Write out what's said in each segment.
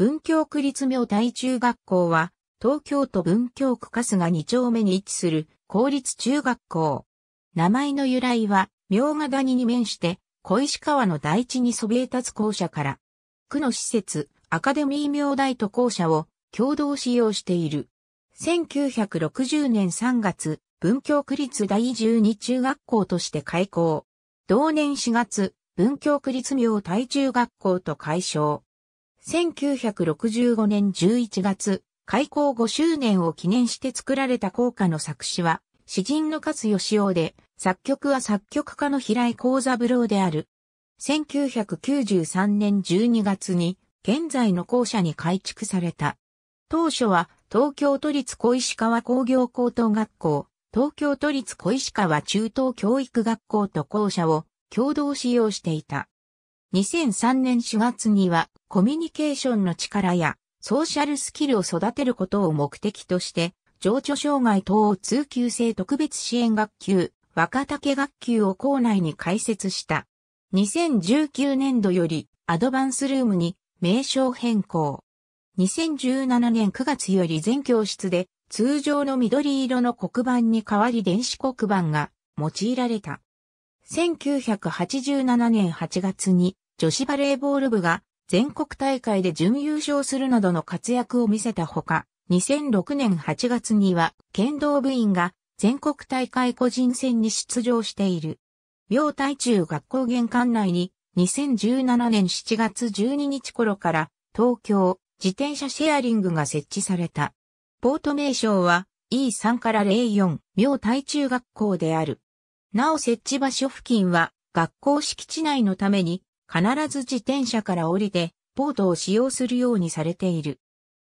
文京区立明大中学校は、東京都文京区春日二丁目に位置する公立中学校。名前の由来は、明賀谷に面して、小石川の大地にそびえ立つ校舎から、区の施設、アカデミー明大と校舎を共同使用している。1960年3月、文京区立第12中学校として開校。同年4月、文京区立明大中学校と解消。1965年11月、開校5周年を記念して作られた校歌の作詞は、詩人の勝義雄で、作曲は作曲家の平井幸三郎である。1993年12月に、現在の校舎に改築された。当初は、東京都立小石川工業高等学校、東京都立小石川中等教育学校と校舎を共同使用していた。2003年4月にはコミュニケーションの力やソーシャルスキルを育てることを目的として、情緒障害等通級生特別支援学級、若竹学級を校内に開設した。2019年度よりアドバンスルームに名称変更。2017年9月より全教室で通常の緑色の黒板に代わり電子黒板が用いられた。1987年8月に女子バレーボール部が全国大会で準優勝するなどの活躍を見せたほか、2006年8月には剣道部員が全国大会個人戦に出場している。妙大中学校玄関内に2017年7月12日頃から東京自転車シェアリングが設置された。ポート名称は E3 から04妙大中学校である。なお設置場所付近は学校敷地内のために必ず自転車から降りて、ボートを使用するようにされている。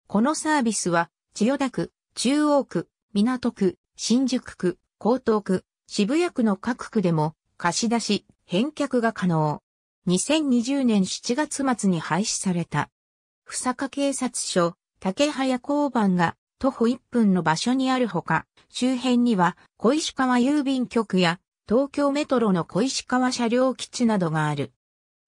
このサービスは、千代田区、中央区、港区、新宿区、江東区、渋谷区の各区でも、貸し出し、返却が可能。2020年7月末に廃止された。さ坂警察署、竹早交番が徒歩1分の場所にあるほか、周辺には小石川郵便局や東京メトロの小石川車両基地などがある。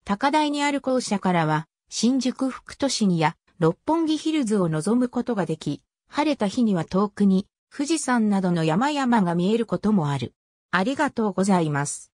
高台にある校舎からは、新宿副都心や六本木ヒルズを望むことができ、晴れた日には遠くに富士山などの山々が見えることもある。ありがとうございます。